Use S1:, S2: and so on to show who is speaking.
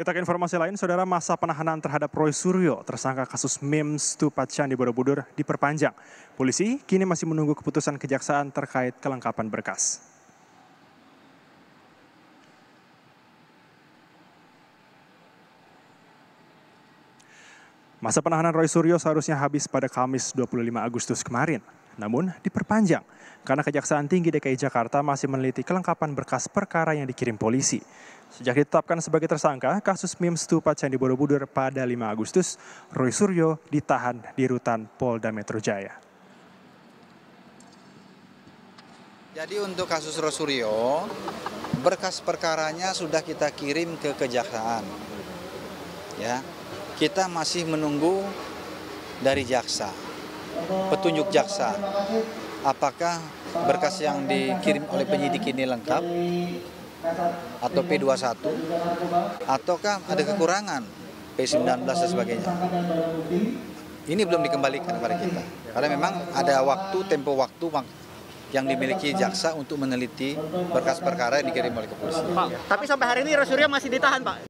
S1: Kita ke informasi lain, saudara masa penahanan terhadap Roy Suryo, tersangka kasus memes Tupacan di Borobudur, diperpanjang. Polisi kini masih menunggu keputusan kejaksaan terkait kelengkapan berkas. Masa penahanan Roy Suryo seharusnya habis pada Kamis 25 Agustus kemarin namun diperpanjang karena Kejaksaan Tinggi DKI Jakarta masih meneliti kelengkapan berkas perkara yang dikirim polisi. Sejak ditetapkan sebagai tersangka, kasus meme stupa Candi Borobudur pada 5 Agustus, Roy Suryo ditahan di rutan Polda Metro Jaya.
S2: Jadi untuk kasus Roy Suryo, berkas perkaranya sudah kita kirim ke kejaksaan. Ya, kita masih menunggu dari jaksa petunjuk jaksa apakah berkas yang dikirim oleh penyidik ini lengkap atau P21 ataukah ada kekurangan P19 dan sebagainya. Ini belum dikembalikan kepada kita. Karena memang ada waktu, tempo waktu yang dimiliki
S3: jaksa untuk meneliti berkas perkara yang dikirim oleh kepolisian. Pak, tapi sampai hari ini Rasuria masih ditahan, Pak.